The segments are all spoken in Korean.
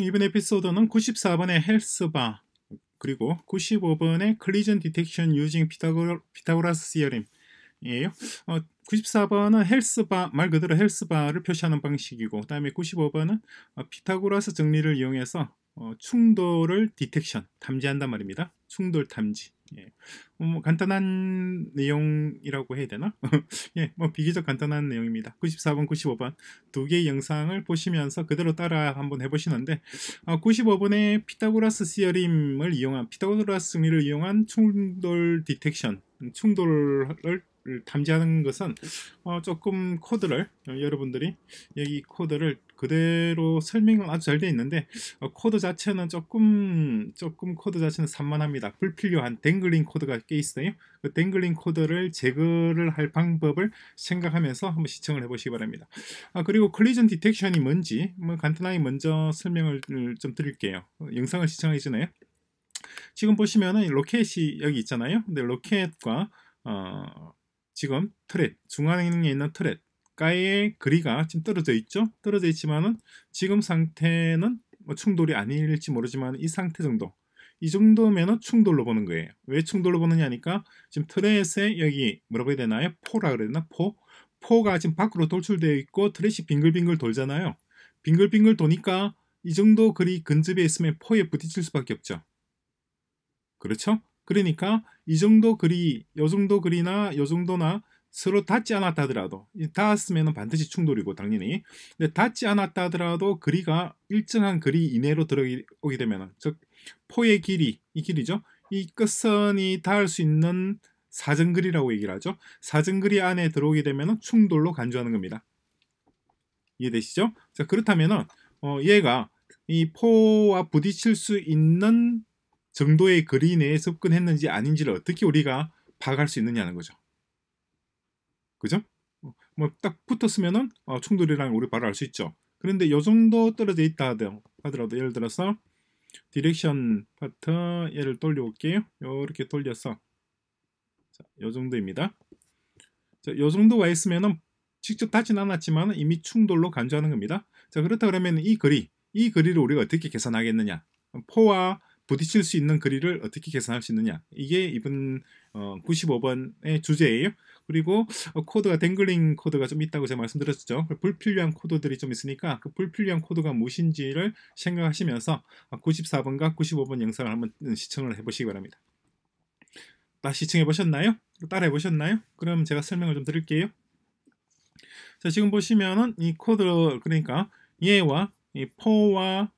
이번 에피소드는 94번의 헬스바 그리고 95번의 클리전 디텍션 유징 피타고라스 시어림이에요. 어, 94번은 헬스바 말 그대로 헬스바를 표시하는 방식이고 그다음에 95번은 피타고라스 어, 정리를 이용해서 어, 충돌을 디텍션, 탐지한단 말입니다. 충돌 탐지. 예. 어, 뭐 간단한 내용이라고 해야 되나? 예, 뭐 비교적 간단한 내용입니다. 94번, 95번 두 개의 영상을 보시면서 그대로 따라 한번 해보시는데 어, 아, 95번의 피타고라스 시어림을 이용한 피타고라스 승리를 이용한 충돌 디텍션, 충돌을 탐지하는 것은 어 조금 코드를 어, 여러분들이 여기 코드를 그대로 설명은 아주 잘 되어 있는데 어 코드 자체는 조금 조금 코드 자체는 산만합니다 불필요한 댕글링 코드가 꽤 있어요 그 댕글링 코드를 제거를 할 방법을 생각하면서 한번 시청을 해 보시기 바랍니다 아 그리고 컬리전 디텍션이 뭔지 뭐 간단하게 먼저 설명을 좀 드릴게요 어, 영상을 시청하기 전에 지금 보시면은 로켓이 여기 있잖아요 근데 로켓과 어, 지금 트렛 중앙에 있는 트렛 가의 그리가 지금 떨어져 있죠. 떨어져 있지만은 지금 상태는 뭐 충돌이 아닐지 모르지만 이 상태 정도 이 정도면은 충돌로 보는 거예요. 왜 충돌로 보느냐니까 지금 트렛에 여기 뭐라고 해야 되나요? 포라 그래야 되나? 포 포가 지금 밖으로 돌출되어 있고 트렛이 빙글빙글 돌잖아요. 빙글빙글 도니까 이 정도 그리 근접에 있으면 포에 부딪힐 수밖에 없죠. 그렇죠? 그러니까 이 정도 글이 요 정도 글이나 요 정도나 서로 닿지 않았다 하더라도 닿았으면 반드시 충돌이고 당연히 근데 닿지 않았다 하더라도 거리가 일정한 거리 이내로 들어오게 되면 즉 포의 길이 이 길이죠 이 끝선이 닿을 수 있는 사정거리라고 얘기를 하죠 사정거리 안에 들어오게 되면 충돌로 간주하는 겁니다 이해되시죠? 그렇다면 어, 얘가 이 포와 부딪힐 수 있는 정도의 거리 내에 접근했는지 아닌지를 어떻게 우리가 파악할 수 있느냐는 거죠. 그죠? 어, 뭐딱 붙었으면은 어, 충돌이랑 우리 바로 알 수 있죠. 그런데 요 정도 떨어져 있다 하더라도 예를 들어서 디렉션 파트 얘를 돌려볼게요 이렇게 돌려서 자, 요 정도입니다. 자, 요 정도가 있으면은 직접 닿진 않았지만 이미 충돌로 간주하는 겁니다. 자, 그렇다 그러면 이 거리, 이 거리를 우리가 어떻게 계산하겠느냐? 포와 부딪힐 수 있는 거리를 어떻게 계산할 수 있느냐 이게 이번 어, 95번의 주제예요. 그리고 어, 코드가 댕글링 코드가 좀 있다고 제가 말씀드렸죠. 그 불필요한 코드들이 좀 있으니까 그 불필요한 코드가 무엇인지를 생각하시면서 94번과 아, 95번 영상을 한번 시청을 해보시기 바랍니다. 다 시청해 보셨나요? 따라해 보셨나요? 그럼 제가 설명을 좀 드릴게요. 자 지금 보시면은 이 코드 그러니까 얘와 이 f 와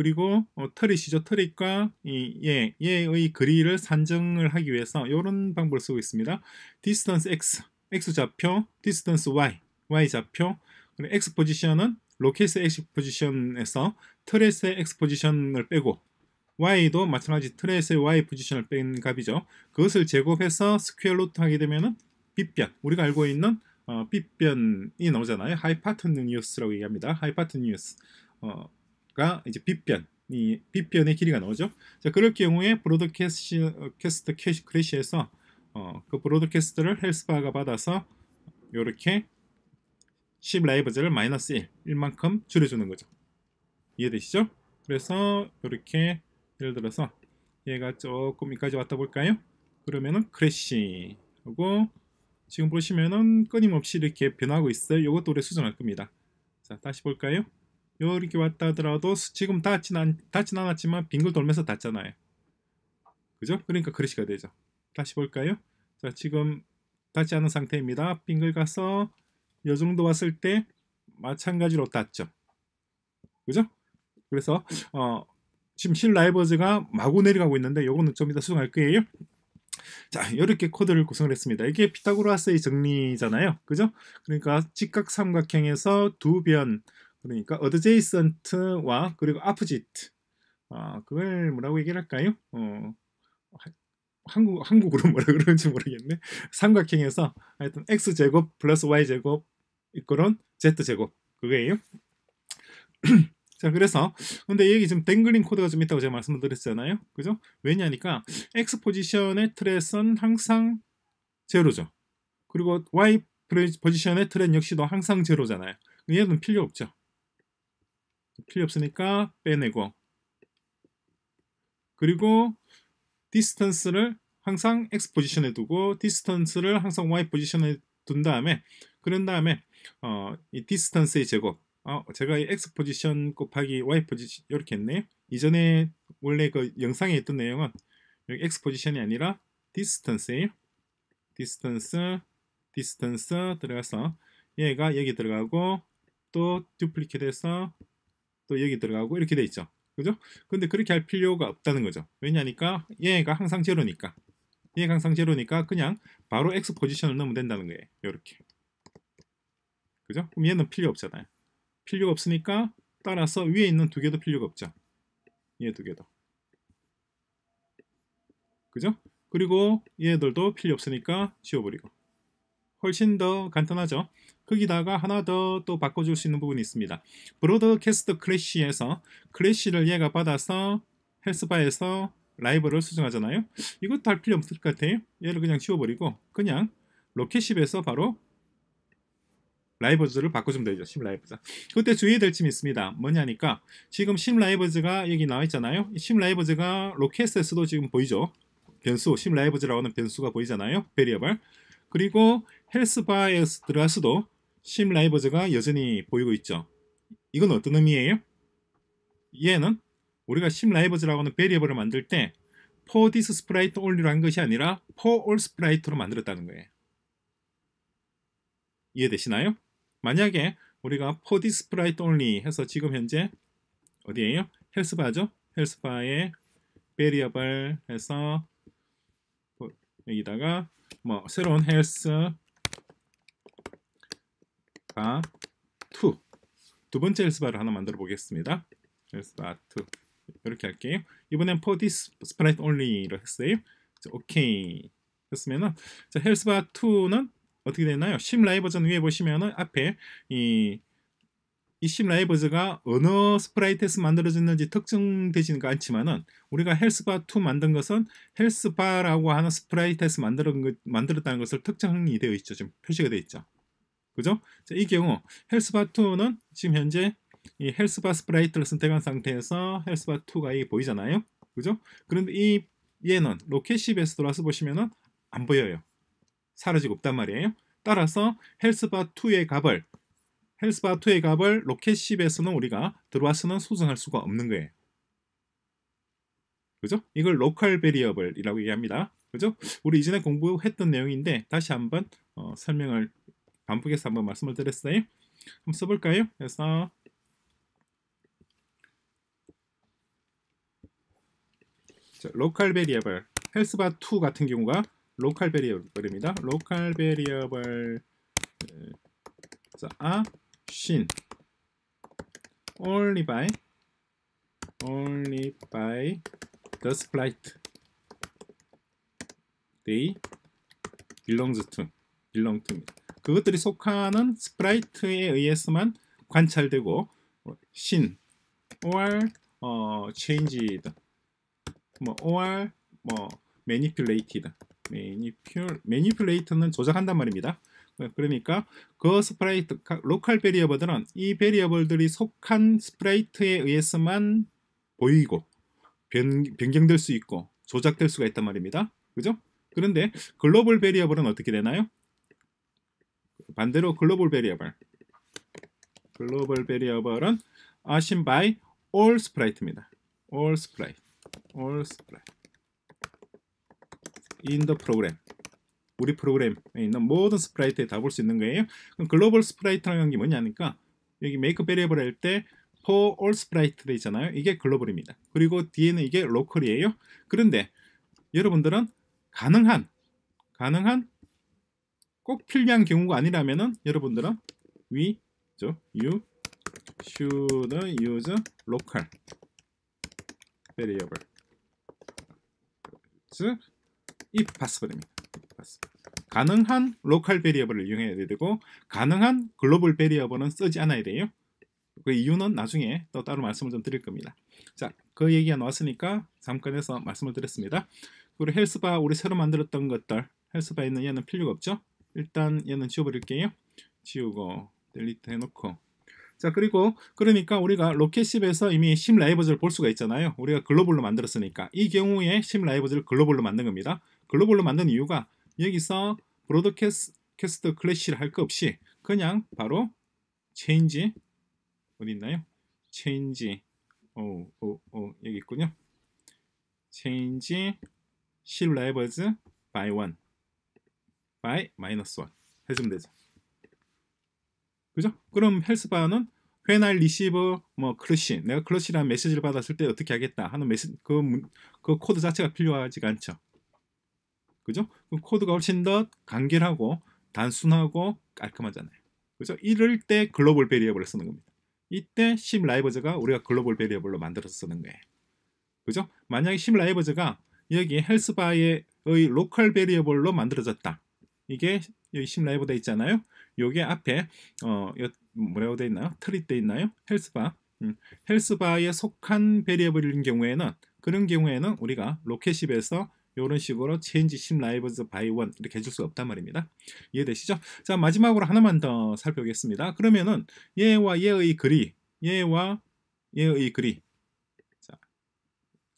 그리고 어, 트릿이죠. 트릿과 이, 예, 예의 그리를 산정을 하기 위해서 이런 방법을 쓰고 있습니다. distance x, x 좌표, distance y, y 좌표, 그리고 x 포지션은 로켓의 x 포지션에서 트릿의 x 포지션을 빼고 y도 마찬가지 트레의 y 포지션을 뺀 값이죠. 그것을 제곱해서 스퀘어 루트 하게 되면은 빗변, 우리가 알고 있는 어, 빗변이 나오잖아요. 하이파트니스라고 얘기합니다. 하이파트니스 어, 가 이제 빗변 이 빗변의 길이가 나오죠. 자, 그럴 경우에 브로드캐스트 크래시에서 어, 그 브로드캐스트를 헬스바가 받아서 이렇게 10 라이브즈를 마이너스 1, 1만큼 줄여주는 거죠. 이해되시죠? 그래서 이렇게 예를 들어서 얘가 조금 이까지 왔다 볼까요? 그러면은 크래시 하고 지금 보시면은 끊임없이 이렇게 변하고 있어요. 이것도 우리 수정할 겁니다. 자, 다시 볼까요? 이렇게 왔다 하더라도 지금 닿진, 않, 닿진 않았지만 빙글 돌면서 닿잖아요. 그죠? 그러니까 그릇시가 되죠. 다시 볼까요? 자, 지금 닿지 않은 상태입니다. 빙글 가서 이 정도 왔을 때 마찬가지로 닿죠. 그죠? 그래서 어, 지금 실 라이버즈가 마구 내려가고 있는데 요거는 좀 이따 수정할 거예요. 자, 이렇게 코드를 구성을 했습니다. 이게 피타고라스의 정리잖아요. 그죠? 그러니까 직각 삼각형에서 두 변, 그러니까 어드제이센트와 그리고 아프지트 아, 그걸 뭐라고 얘기를 할까요? 어, 한국, 한국으로 뭐라 그러는지 모르겠네. 삼각형에서 하여튼 x제곱 플러스 y제곱 이거는 z제곱 그거예요. 자 그래서 근데 여기 지금 댕글링 코드가 좀 있다고 제가 말씀을 드렸잖아요. 그죠? 왜냐니까 x 포지션의 트스는 항상 제로죠. 그리고 y 포지션의 트스 역시도 항상 제로잖아요. 얘는 필요 없죠. 필요 없으니까 빼내고 그리고 디스턴스를 항상 x 포지션에 두고 디스턴스를 항상 y 포지션에 둔 다음에 그런 다음에 어, 이 디스턴스의 제곱 어, 제가 이 x 포지션 곱하기 y 포지션 이렇게 했네요 이전에 원래 그 영상에 있던 내용은 여기 x 포지션이 아니라 디스턴스예요 디스턴스 디스턴스 들어가서 얘가 여기 들어가고 또 듀플리켓해서 또 여기 들어가고 이렇게 돼 있죠. 그죠? 근데 그렇게 할 필요가 없다는 거죠. 왜냐니까 얘가 항상 제로니까. 얘가 항상 제로니까 그냥 바로 X 포지션을 넣으면 된다는 거예요. 이렇게. 그죠? 그럼 얘는 필요 없잖아요. 필요가 없으니까 따라서 위에 있는 두 개도 필요가 없죠. 얘 두 개도. 그죠? 그리고 얘들도 필요 없으니까 지워버리고. 훨씬 더 간단하죠. 거기다가 하나 더 또 바꿔줄 수 있는 부분이 있습니다. 브로드캐스트 클래시에서 클래시를 얘가 받아서 헬스바에서 라이브를 수정하잖아요. 이것도 할 필요 없을 것 같아요. 얘를 그냥 지워버리고 그냥 로켓십에서 바로 라이브즈를 바꿔주면 되죠. 심라이브즈 그때 주의해야 될 점이 있습니다. 뭐냐니까 지금 심라이브즈가 여기 나와 있잖아요. 심라이브즈가 로켓에서도 지금 보이죠. 변수, 심라이브즈라고 하는 변수가 보이잖아요. 베리어블. 그리고 헬스바에 들어가서도 심 라이버즈가 여전히 보이고 있죠. 이건 어떤 의미예요? 얘는 우리가 심 라이버즈라고 하는 베리어블을 만들 때 for this sprite only로 한 것이 아니라 for all sprite로 만들었다는 거예요. 이해되시나요? 만약에 우리가 for this sprite only 해서 지금 현재 어디예요 헬스바죠? 헬스바에 베리어블 해서 여기다가 뭐 새로운 헬스 바 아, 2. 두 번째 헬스바를 하나 만들어 보겠습니다. 헬스바 2. 이렇게 할게요. 이번엔 for this sprite only를 했어요. 오케이 했으면은 자, 헬스바 2는 어떻게 되나요? 심 라이 버전 위에 보시면은 앞에 이 이심 라이버즈가 어느 스프라이트에서 만들어졌는지 특정되지는 않지만은 우리가 헬스바 2 만든 것은 헬스바라고 하는 스프라이트에서 만들었, 만들었다는 것을 특정이 되어 있죠. 지금 표시가 되어 있죠. 그죠? 자, 이 경우 헬스바 2는 지금 현재 이 헬스바 스프라이트를 선택한 상태에서 헬스바 2가 이 보이잖아요. 그죠? 그런데 이 얘는 로켓십에서 돌아서 보시면은 안 보여요. 사라지고 없단 말이에요. 따라서 헬스바 2의 값을 헬스바 2의 값을 로켓십에서는 우리가 들어와서는 소정할 수가 없는 거예요. 그죠? 이걸 로컬 베리어블이라고 얘기합니다. 그죠? 우리 이전에 공부했던 내용인데 다시 한번 어, 설명을 반복해서 한번 말씀을 드렸어요. 한번 써볼까요? 그래서 로컬 베리어블 헬스바 2 같은 경우가 로컬 베리어블입니다. 로컬 베리어블 아, 신 only by only by the sprite they belongs to belong to 그것들이 속하는 스프라이트에 의해서만 관찰되고 신 or 어, changed 뭐 or 뭐 manipulated manipul manipulate는 조작한단 말입니다. 그러니까 그 스프라이트 로컬 베리어버들은 이베리어블들이 속한 스프라이트에 의해서만 보이고 변, 변경될 수 있고 조작될 수가 있단 말입니다. 그죠? 그런데 글로벌 베리어블은 어떻게 되나요? 반대로 글로벌 베리어블 글로벌 베리어블은 아신 by all sprite입니다. all sprite all sprite in the program 우리 프로그램에 있는 모든 스프라이트에 다 볼 수 있는 거예요. 그럼 글로벌 스프라이트라는 게 뭐냐니까 여기 메이크 베리어블 할때 for all sprite 있잖아요. 이게 글로벌입니다. 그리고 뒤에는 이게 로컬이에요. 그런데 여러분들은 가능한 가능한 꼭 필요한 경우가 아니라면은 여러분들은 we 죠 you should use local variable if possible입니다. 가능한 로컬 베리어블을 이용해야 되고 가능한 글로벌 베리어블은 쓰지 않아야 돼요. 그 이유는 나중에 또 따로 말씀을 좀 드릴 겁니다. 자, 그 얘기가 나왔으니까 잠깐 해서 말씀을 드렸습니다. 그리고 헬스바 우리 새로 만들었던 것들 헬스바 있는 얘는 필요가 없죠. 일단 얘는 지워버릴게요. 지우고 델리트 해놓고 자 그리고 그러니까 우리가 로켓십에서 이미 심 라이브즈를 볼 수가 있잖아요. 우리가 글로벌로 만들었으니까 이 경우에 심 라이브즈를 글로벌로 만든 겁니다. 글로벌로 만든 이유가 여기서 브로드캐스트 클래시를 할 것 없이 그냥 바로 체인지 어디 있나요? 체인지 오 오오 어, 어, 어, 여기 있군요. 체인지 심 라이버즈 바이 원 by 마이너스 1 해주면 되죠. 그죠? 그럼 헬스바는 회날 리시버 뭐 클러시 내가 클러시라는 메시지를 받았을 때 어떻게 하겠다 하는 메시 그, 그 코드 자체가 필요하지가 않죠. 그죠? 그 코드가 훨씬 더 간결하고 단순하고 깔끔하잖아요. 그죠? 이럴 때 글로벌 베리어블을 쓰는 겁니다. 이때 심 라이버즈가 우리가 글로벌 베리어블로 만들어서 쓰는 거예요. 그죠? 만약에 심 라이버즈가 여기 헬스바의 로컬 베리어블로 만들어졌다. 이게 여기 심 라이브 돼 있잖아요. 요게 앞에 어 뭐라고 돼 있나요? 트릿 돼 있나요? 헬스바. 음, 헬스바에 속한 베리어블인 경우에는 그런 경우에는 우리가 로켓십에서 이런 식으로 change 심 라이브즈 바이 원 이렇게 해줄 수 없단 말입니다. 이해되시죠? 자 마지막으로 하나만 더 살펴보겠습니다. 그러면은 얘와 얘의 글이 얘와 얘의 글이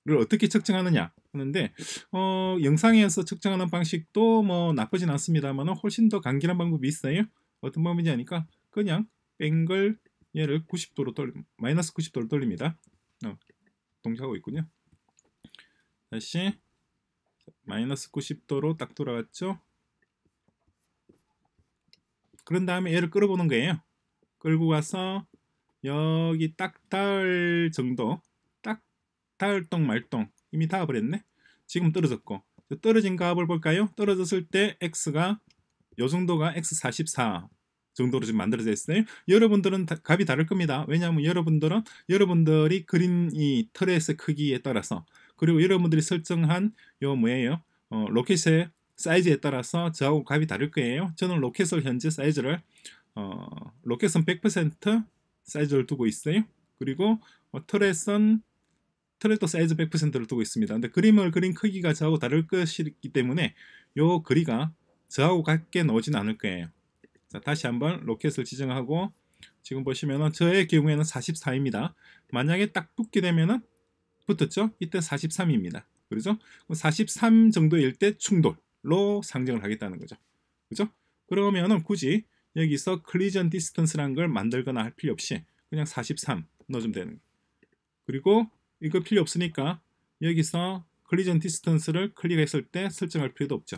를 어떻게 측정하느냐 하는데 어, 영상에서 측정하는 방식도 뭐 나쁘진 않습니다만 훨씬 더 간결한 방법이 있어요 어떤 방법인지 아니까 그냥 뱅글 얘를 90도로 돌 마이너스 90도로 돌립니다 어, 동작하고 있군요 다시 마이너스 90도로 딱돌아왔죠 그런 다음에 얘를 끌어보는 거예요 끌고 가서 여기 딱 닿을 정도 달동 말동 이미 다 버렸네 지금 떨어졌고 떨어진 값을 볼까요 떨어졌을 때 x가 요 정도가 x44 정도로 지금 만들어져 있어요 여러분들은 다, 값이 다를 겁니다 왜냐하면 여러분들은 여러분들이 그린 이트레스 크기에 따라서 그리고 여러분들이 설정한 요 뭐예요 어, 로켓의 사이즈에 따라서 저하고 값이 다를 거예요 저는 로켓을 현재 사이즈를 어, 로켓은 100% 사이즈를 두고 있어요 그리고 어, 트레선 트랙도 사이즈 100%를 두고 있습니다. 근데 그림을 그린 크기가 저하고 다를 것이기 때문에 요그리가 저하고 같게 나오진 않을 거예요. 자, 다시 한번 로켓을 지정하고 지금 보시면은 저의 경우에는 44입니다. 만약에 딱 붙게 되면은 붙었죠? 이때 43입니다. 그렇죠? 43 정도일 때 충돌로 상정을 하겠다는 거죠. 그죠? 그러면은 굳이 여기서 클리전 디스턴스란 걸 만들거나 할 필요 없이 그냥 43 넣어주면 되는 거예요. 그리고 이거 필요 없으니까 여기서 collision distance를 클릭했을 때 설정할 필요도 없죠.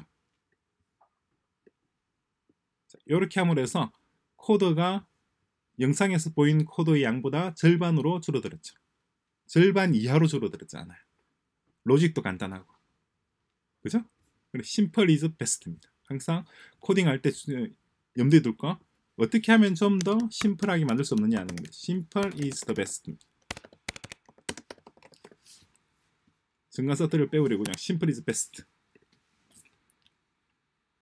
이렇게 함으로 해서 코드가 영상에서 보인 코드의 양보다 절반으로 줄어들었죠. 절반 이하로 줄어들었잖아요. 로직도 간단하고. 그죠? 그래서 심플 이즈 베스트입니다. 항상 코딩할 때 염두에 둘 거. 어떻게 하면 좀 더 심플하게 만들 수 없느냐 하는 겁니다. 심플 이즈 더 베스트입니다. 중간 서트를 빼버리고 그냥 심플 이즈 베스트